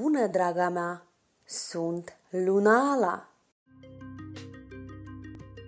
bună, draga mea! Sunt Lunala!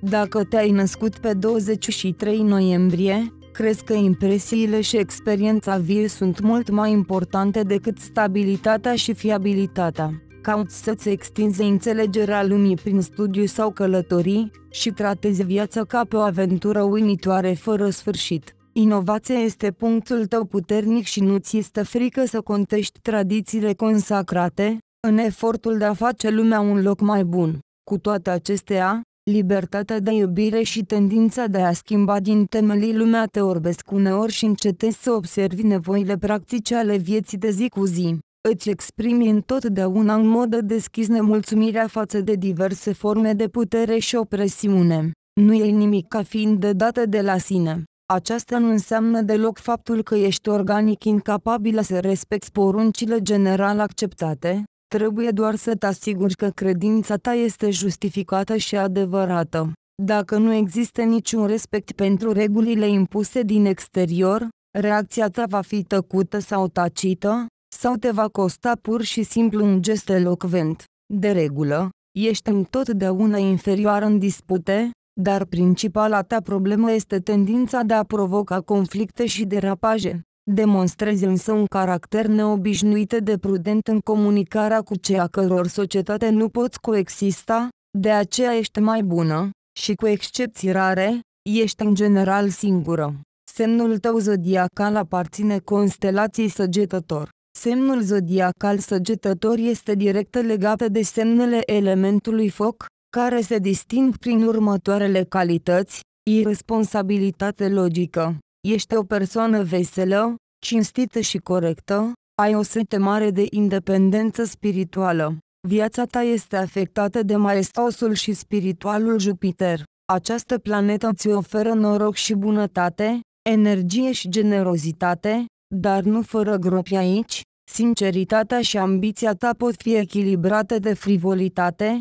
Dacă te-ai născut pe 23 noiembrie, crezi că impresiile și experiența vie sunt mult mai importante decât stabilitatea și fiabilitatea. Cauți să-ți extinzi înțelegerea lumii prin studiu sau călătorii și tratezi viața ca pe o aventură uimitoare fără sfârșit. Inovația este punctul tău puternic și nu ți este frică să contești tradițiile consacrate, în efortul de a face lumea un loc mai bun. Cu toate acestea, libertatea de iubire și tendința de a schimba din temelii lumea te orbesc uneori și încetezi să observi nevoile practice ale vieții de zi cu zi. Îți exprimi întotdeauna în mod deschis nemulțumirea față de diverse forme de putere și opresiune. Nu e nimic ca fiind de dată de la sine. Aceasta nu înseamnă deloc faptul că ești organic incapabilă să respecti poruncile general acceptate, trebuie doar să te asiguri că credința ta este justificată și adevărată. Dacă nu există niciun respect pentru regulile impuse din exterior, reacția ta va fi tăcută sau tacită, sau te va costa pur și simplu un gest elocvent. De regulă, ești întotdeauna inferioară în dispute, dar principala ta problemă este tendința de a provoca conflicte și derapaje. Demonstrezi însă un caracter neobișnuit de prudent în comunicarea cu cei a căror societate nu poți coexista, de aceea ești mai bună, și cu excepții rare, ești în general singură. Semnul tău zodiacal aparține constelației săgetător. Semnul zodiacal săgetător este direct legat de semnele elementului foc, care se disting prin următoarele calități, irresponsabilitate logică. Ești o persoană veselă, cinstită și corectă, ai o sete mare de independență spirituală. Viața ta este afectată de maestosul și spiritualul Jupiter. Această planetă ți oferă noroc și bunătate, energie și generozitate, dar nu fără gropi aici, sinceritatea și ambiția ta pot fi echilibrate de frivolitate,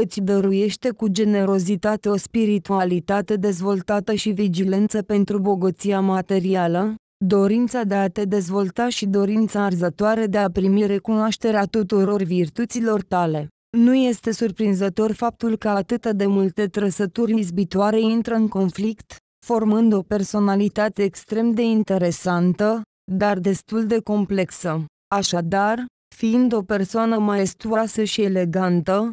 îți dăruiește cu generozitate o spiritualitate dezvoltată și vigilență pentru bogăția materială, dorința de a te dezvolta și dorința arzătoare de a primi recunoașterea tuturor virtuților tale. Nu este surprinzător faptul că atât de multe trăsături izbitoare intră în conflict, formând o personalitate extrem de interesantă, dar destul de complexă. Așadar, fiind o persoană maestuoasă și elegantă,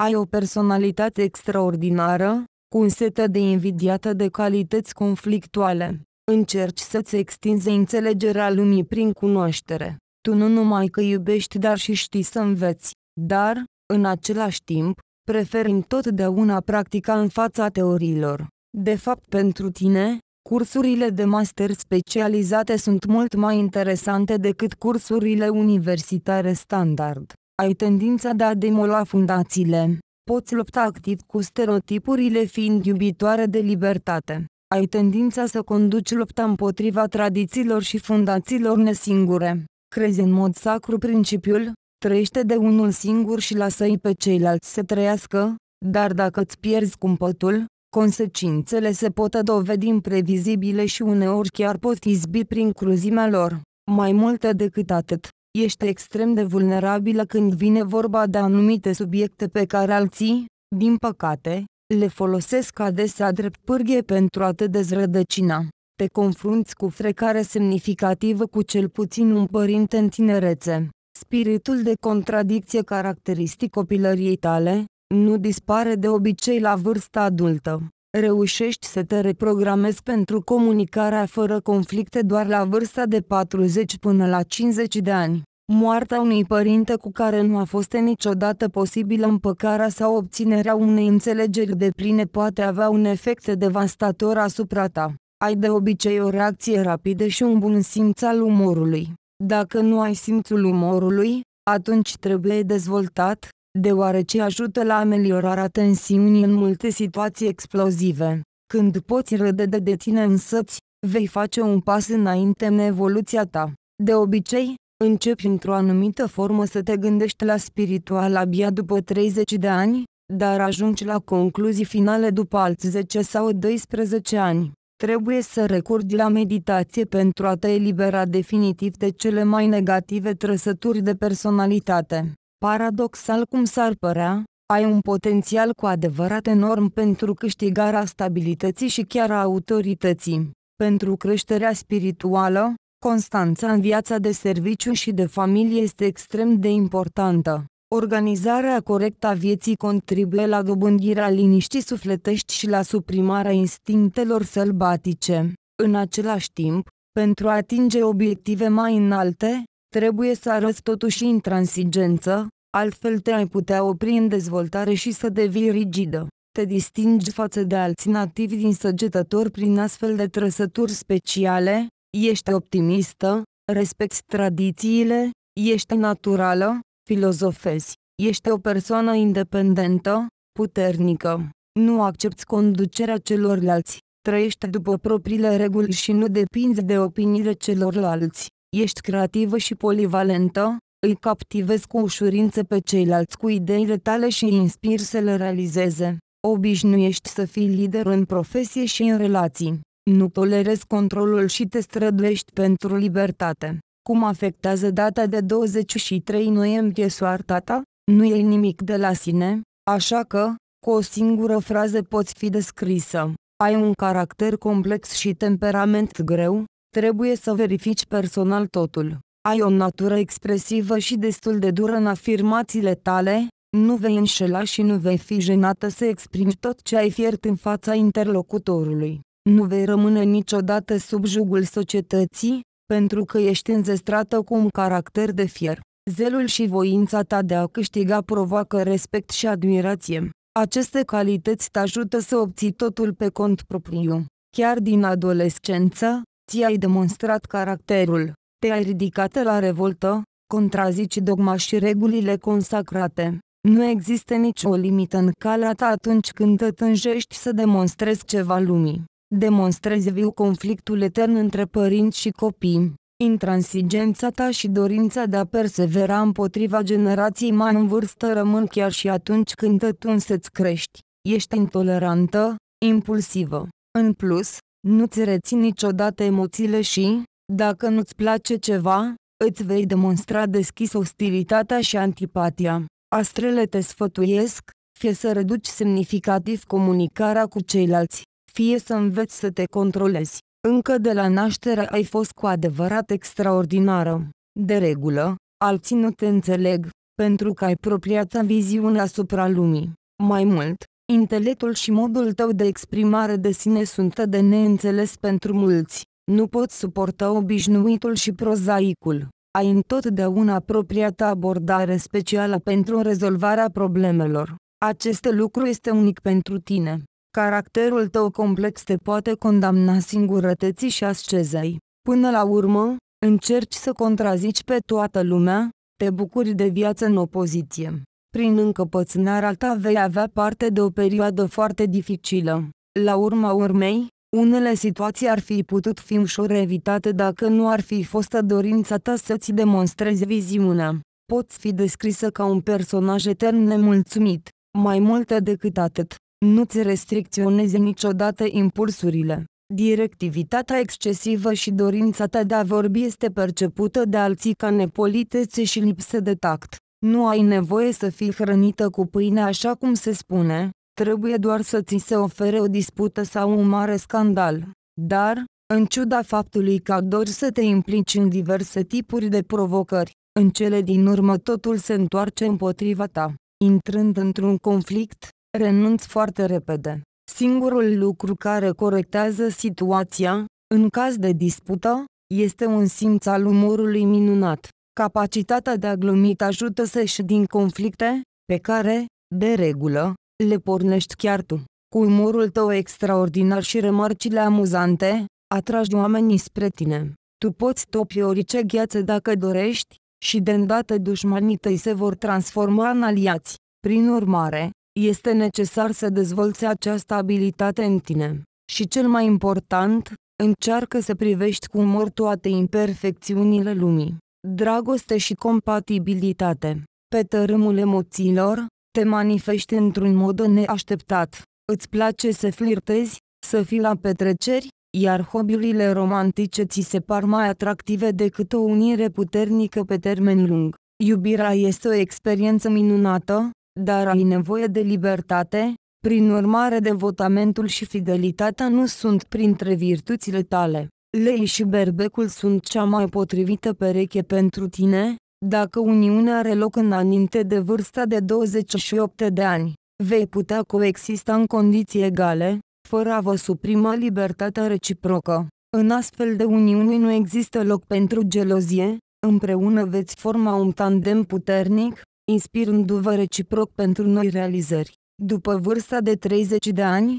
Ai o personalitate extraordinară, cu un setă de invidiată de calități conflictuale. Încerci să-ți extinzi înțelegerea lumii prin cunoaștere. Tu nu numai că iubești, dar și știi să înveți. Dar, în același timp, preferi întotdeauna practica în fața teoriilor. De fapt, pentru tine, cursurile de master specializate sunt mult mai interesante decât cursurile universitare standard ai tendința de a demola fundațiile. Poți lupta activ cu stereotipurile fiind iubitoare de libertate. Ai tendința să conduci lupta împotriva tradițiilor și fundațiilor nesingure. Crezi în mod sacru principiul, trăiește de unul singur și lasă-i pe ceilalți să trăiască, dar dacă îți pierzi cumpătul, consecințele se pot dovedi imprevizibile și uneori chiar pot izbi prin cruzimea lor. Mai multe decât atât, Ești extrem de vulnerabilă când vine vorba de anumite subiecte pe care alții, din păcate, le folosesc adesea drept pârghie pentru a te dezrădăcina. Te confrunți cu frecare semnificativă cu cel puțin un părinte în tinerețe. Spiritul de contradicție caracteristic copilăriei tale, nu dispare de obicei la vârsta adultă reușești să te reprogramezi pentru comunicarea fără conflicte doar la vârsta de 40 până la 50 de ani. Moartea unui părinte cu care nu a fost niciodată posibilă împăcarea sau obținerea unei înțelegeri de pline poate avea un efect devastator asupra ta. Ai de obicei o reacție rapidă și un bun simț al umorului. Dacă nu ai simțul umorului, atunci trebuie dezvoltat, deoarece ajută la ameliorarea tensiunii în multe situații explozive. Când poți râde de, de tine însăți, vei face un pas înainte în evoluția ta. De obicei, începi într-o anumită formă să te gândești la spiritual abia după 30 de ani, dar ajungi la concluzii finale după alți 10 sau 12 ani. Trebuie să recurgi la meditație pentru a te elibera definitiv de cele mai negative trăsături de personalitate. Paradoxal cum s-ar părea, ai un potențial cu adevărat enorm pentru câștigarea stabilității și chiar a autorității, pentru creșterea spirituală, constanța în viața de serviciu și de familie este extrem de importantă. Organizarea corectă a vieții contribuie la dobândirea liniștii sufletești și la suprimarea instinctelor sălbatice. În același timp, pentru a atinge obiective mai înalte, Trebuie să arăți totuși intransigență, altfel te-ai putea opri în dezvoltare și să devii rigidă. Te distingi față de alții nativi din săgetători prin astfel de trăsături speciale, ești optimistă, respecti tradițiile, ești naturală, filozofezi, ești o persoană independentă, puternică, nu accepti conducerea celorlalți, trăiești după propriile reguli și nu depinzi de opiniile celorlalți. Ești creativă și polivalentă, îi captivezi cu ușurință pe ceilalți cu ideile tale și îi inspiri să le realizeze. Obișnuiești să fii lider în profesie și în relații. Nu tolerezi controlul și te străduiești pentru libertate. Cum afectează data de 23 noiembrie soarta ta? Nu e nimic de la sine, așa că, cu o singură frază poți fi descrisă. Ai un caracter complex și temperament greu, Trebuie să verifici personal totul. Ai o natură expresivă și destul de dură în afirmațiile tale, nu vei înșela și nu vei fi jenată să exprimi tot ce ai fiert în fața interlocutorului. Nu vei rămâne niciodată sub jugul societății, pentru că ești înzestrată cu un caracter de fier. Zelul și voința ta de a câștiga provoacă respect și admirație. Aceste calități te ajută să obții totul pe cont propriu. Chiar din adolescență, ți-ai demonstrat caracterul, te-ai ridicat la revoltă, contrazici dogma și regulile consacrate. Nu există nicio limită în calea ta atunci când te tânjești să demonstrezi ceva lumii. Demonstrezi viu conflictul etern între părinți și copii, intransigența ta și dorința de a persevera împotriva generației mai în vârstă rămân chiar și atunci când te tunseți crești. Ești intolerantă, impulsivă. În plus, nu-ți reții niciodată emoțiile și, dacă nu-ți place ceva, îți vei demonstra deschis ostilitatea și antipatia. Astrele te sfătuiesc, fie să reduci semnificativ comunicarea cu ceilalți, fie să înveți să te controlezi. Încă de la naștere ai fost cu adevărat extraordinară. De regulă, alții nu te înțeleg, pentru că ai propria ta viziune asupra lumii. Mai mult, Intelectul și modul tău de exprimare de sine sunt de neînțeles pentru mulți. Nu pot suporta obișnuitul și prozaicul. Ai întotdeauna propria ta abordare specială pentru rezolvarea problemelor. Acest lucru este unic pentru tine. Caracterul tău complex te poate condamna singurătății și ascezei. Până la urmă, încerci să contrazici pe toată lumea, te bucuri de viață în opoziție. Prin încăpățânarea ta vei avea parte de o perioadă foarte dificilă. La urma urmei, unele situații ar fi putut fi ușor evitate dacă nu ar fi fost dorința ta să-ți demonstrezi viziunea. Poți fi descrisă ca un personaj etern nemulțumit. Mai mult decât atât, nu-ți restricționezi niciodată impulsurile. Directivitatea excesivă și dorința ta de a vorbi este percepută de alții ca nepolitețe și lipsă de tact. Nu ai nevoie să fii hrănită cu pâine așa cum se spune, trebuie doar să ți se ofere o dispută sau un mare scandal. Dar, în ciuda faptului că adori să te implici în diverse tipuri de provocări, în cele din urmă totul se întoarce împotriva ta. Intrând într-un conflict, renunți foarte repede. Singurul lucru care corectează situația, în caz de dispută, este un simț al umorului minunat. Capacitatea de a glumi te ajută să ieși din conflicte, pe care, de regulă, le pornești chiar tu. Cu umorul tău extraordinar și remarcile amuzante, atragi oamenii spre tine. Tu poți topi orice gheață dacă dorești, și de îndată dușmanii tăi se vor transforma în aliați. Prin urmare, este necesar să dezvolți această abilitate în tine. Și cel mai important, încearcă să privești cu umor toate imperfecțiunile lumii dragoste și compatibilitate. Pe tărâmul emoțiilor, te manifesti într-un mod neașteptat. Îți place să flirtezi, să fii la petreceri, iar hobby-urile romantice ți se par mai atractive decât o unire puternică pe termen lung. Iubirea este o experiență minunată, dar ai nevoie de libertate, prin urmare devotamentul și fidelitatea nu sunt printre virtuțile tale. Lei și berbecul sunt cea mai potrivită pereche pentru tine, dacă uniunea are loc înainte de vârsta de 28 de ani. Vei putea coexista în condiții egale, fără a vă suprima libertatea reciprocă. În astfel de uniuni nu există loc pentru gelozie, împreună veți forma un tandem puternic, inspirându-vă reciproc pentru noi realizări. După vârsta de 30 de ani,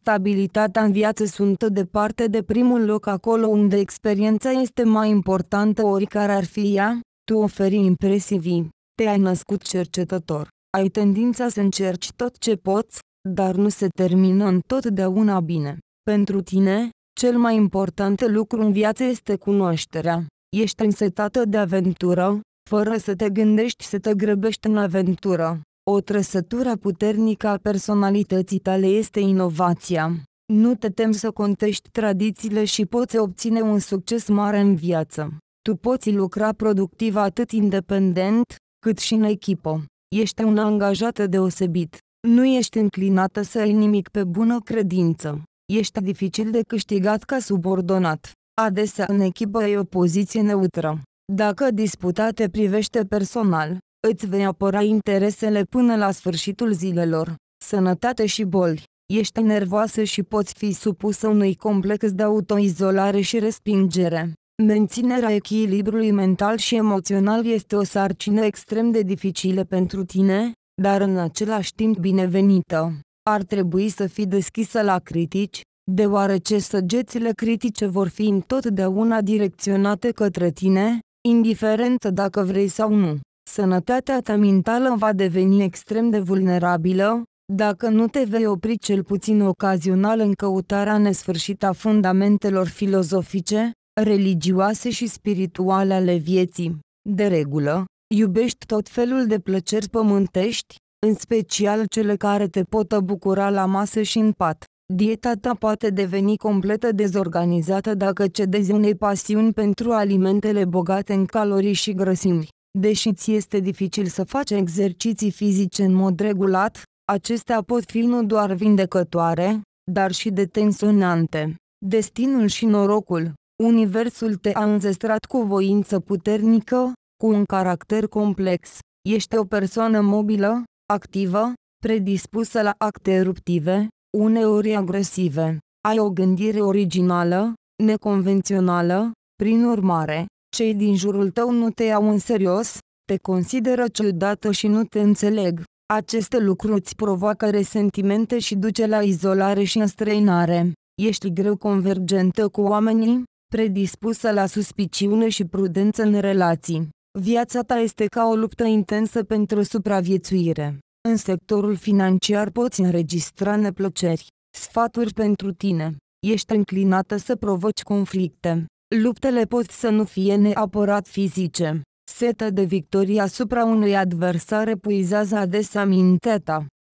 stabilitatea în viață sunt departe de primul loc acolo unde experiența este mai importantă oricare ar fi ea, tu oferi impresii vii, te-ai născut cercetător, ai tendința să încerci tot ce poți, dar nu se termină întotdeauna bine. Pentru tine, cel mai important lucru în viață este cunoașterea. Ești însetată de aventură, fără să te gândești să te grăbești în aventură. O trăsătură puternică a personalității tale este inovația. Nu te temi să contești tradițiile și poți obține un succes mare în viață. Tu poți lucra productiv atât independent, cât și în echipă. Ești un angajat deosebit. Nu ești înclinată să ai nimic pe bună credință. Ești dificil de câștigat ca subordonat. Adesea în echipă ai o poziție neutră. Dacă disputa te privește personal, Îți vei apăra interesele până la sfârșitul zilelor. Sănătate și boli. Ești nervoasă și poți fi supusă unui complex de autoizolare și respingere. Menținerea echilibrului mental și emoțional este o sarcină extrem de dificilă pentru tine, dar în același timp binevenită. Ar trebui să fii deschisă la critici, deoarece săgețile critice vor fi întotdeauna direcționate către tine, indiferent dacă vrei sau nu sănătatea ta mentală va deveni extrem de vulnerabilă, dacă nu te vei opri cel puțin ocazional în căutarea nesfârșită a fundamentelor filozofice, religioase și spirituale ale vieții. De regulă, iubești tot felul de plăceri pământești, în special cele care te pot bucura la masă și în pat. Dieta ta poate deveni completă dezorganizată dacă cedezi unei pasiuni pentru alimentele bogate în calorii și grăsimi. Deși ți este dificil să faci exerciții fizice în mod regulat, acestea pot fi nu doar vindecătoare, dar și detensionante. Destinul și norocul Universul te-a înzestrat cu voință puternică, cu un caracter complex. Ești o persoană mobilă, activă, predispusă la acte eruptive, uneori agresive. Ai o gândire originală, neconvențională, prin urmare, cei din jurul tău nu te iau în serios, te consideră ciudată și nu te înțeleg. Aceste lucruri îți provoacă resentimente și duce la izolare și înstrăinare. Ești greu convergentă cu oamenii, predispusă la suspiciune și prudență în relații. Viața ta este ca o luptă intensă pentru supraviețuire. În sectorul financiar poți înregistra neplăceri. Sfaturi pentru tine. Ești înclinată să provoci conflicte. Luptele pot să nu fie neapărat fizice. Seta de victorie asupra unui adversar epuizează adesea mintea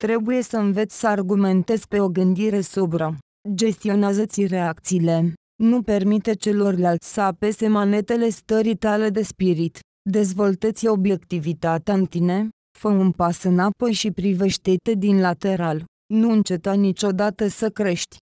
Trebuie să înveți să argumentezi pe o gândire sobră. Gestionează-ți reacțiile. Nu permite celorlalți să apese manetele stării tale de spirit. Dezvoltă-ți obiectivitatea în tine, fă un pas înapoi și privește-te din lateral. Nu înceta niciodată să crești.